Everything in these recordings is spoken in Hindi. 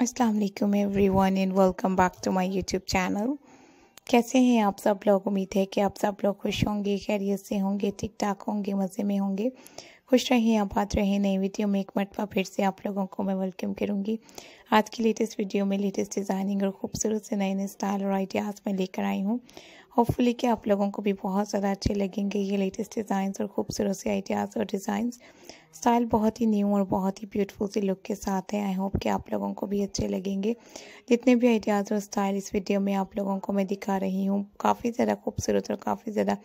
Aslam everyone and welcome back to my YouTube channel कैसे हैं आप सब लोग उम्मीद है कि आप सब लोग खुश होंगे खैरियत से होंगे ठीक ठाक होंगे मज़े में होंगे खुश रहें आबाद रहें नई वीडियो में एक मरतबा फिर से आप लोगों को मैं वेलकम करूँगी आज की लेटेस्ट वीडियो में लेटेस्ट डिज़ाइनिंग और खूबसूरत से नए नए स्टाइल और आइडियाज़ में लेकर आई हूँ होपफुली कि आप लोगों को भी बहुत ज़्यादा अच्छे लगेंगे ये लेटेस्ट डिज़ाइंस और खूबसूरत से आइडियाज़ और डिज़ाइंस स्टाइल बहुत ही न्यू और बहुत ही ब्यूटीफुल सी लुक के साथ है आई होप कि आप लोगों को भी अच्छे लगेंगे जितने भी आइडियाज़ और स्टाइल इस वीडियो में आप लोगों को मैं दिखा रही हूँ काफ़ी ज़्यादा खूबसूरत और काफ़ी ज़्यादा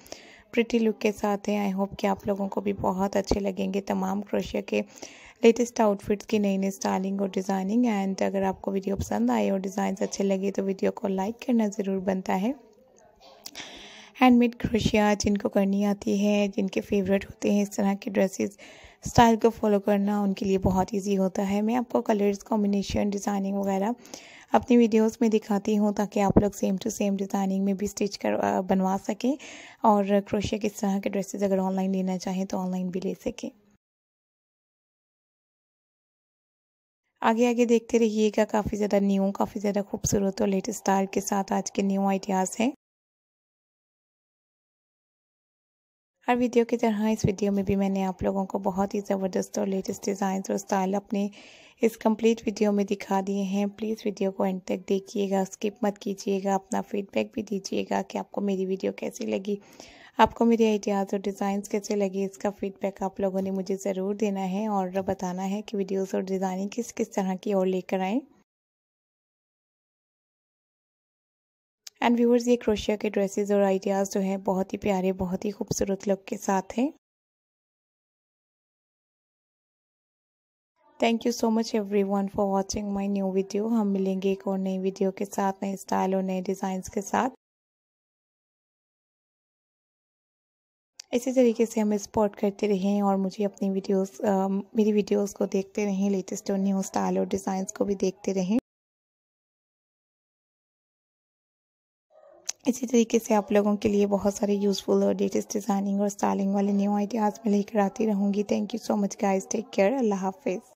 प्रिटी लुक के साथ है आई होप कि आप लोगों को भी बहुत अच्छे लगेंगे तमाम क्रोशिया के लेटेस्ट आउटफिट्स की नई नई स्टाइलिंग और डिज़ाइनिंग एंड अगर आपको वीडियो पसंद आए और डिज़ाइन अच्छे लगे तो वीडियो को लाइक करना ज़रूर बनता है हैंडमेड क्रोशिया जिनको करनी आती है जिनके फेवरेट होते हैं इस तरह के ड्रेसेस स्टाइल को फॉलो करना उनके लिए बहुत इजी होता है मैं आपको कलर्स कॉम्बिनेशन डिज़ाइनिंग वगैरह अपनी वीडियोस में दिखाती हूँ ताकि आप लोग सेम टू सेम डिज़ाइनिंग में भी स्टिच कर बनवा सकें और क्रोशिया किस तरह के ड्रेसेस अगर ऑनलाइन लेना चाहें तो ऑनलाइन भी ले सकें आगे आगे देखते रहिएगा काफ़ी ज़्यादा न्यू काफ़ी ज़्यादा खूबसूरत और लेटेस्ट स्टाइल के साथ आज के न्यू आइडियाज़ हैं हर वीडियो की तरह इस वीडियो में भी मैंने आप लोगों को बहुत ही ज़बरदस्त और लेटेस्ट डिज़ाइन और स्टाइल अपने इस कंप्लीट वीडियो में दिखा दिए हैं प्लीज़ वीडियो को एंड तक देखिएगा स्किप मत कीजिएगा अपना फीडबैक भी दीजिएगा कि आपको मेरी वीडियो कैसी लगी आपको मेरे आइडियाज़ और डिज़ाइंस कैसे लगे इसका फीडबैक आप लोगों ने मुझे ज़रूर देना है और बताना है कि वीडियोज़ और डिज़ाइनिंग किस किस तरह की और लेकर आएँ एंड व्यूअर्स ये क्रोशिया के ड्रेसेस और आइडियाज़ जो हैं बहुत ही प्यारे बहुत ही खूबसूरत लुक के साथ हैं thank you so much everyone for watching my new video हम मिलेंगे एक और नई वीडियो के साथ नए स्टाइल और नए डिजाइन के साथ इसी तरीके से हम सपोर्ट करते रहें और मुझे अपनी वीडियोस आ, मेरी वीडियोस को देखते रहें लेटेस्ट और न्यू स्टाइल और डिज़ाइंस को भी देखते रहें इसी तरीके से आप लोगों के लिए बहुत सारे यूज़फुल और लेटेस्ट डिज़ाइनिंग और स्टाइलिंग वाले न्यू आइडियाज़ मैं लेकर आती रहूँगी thank you so much guys take care अल्लाह हाफिज़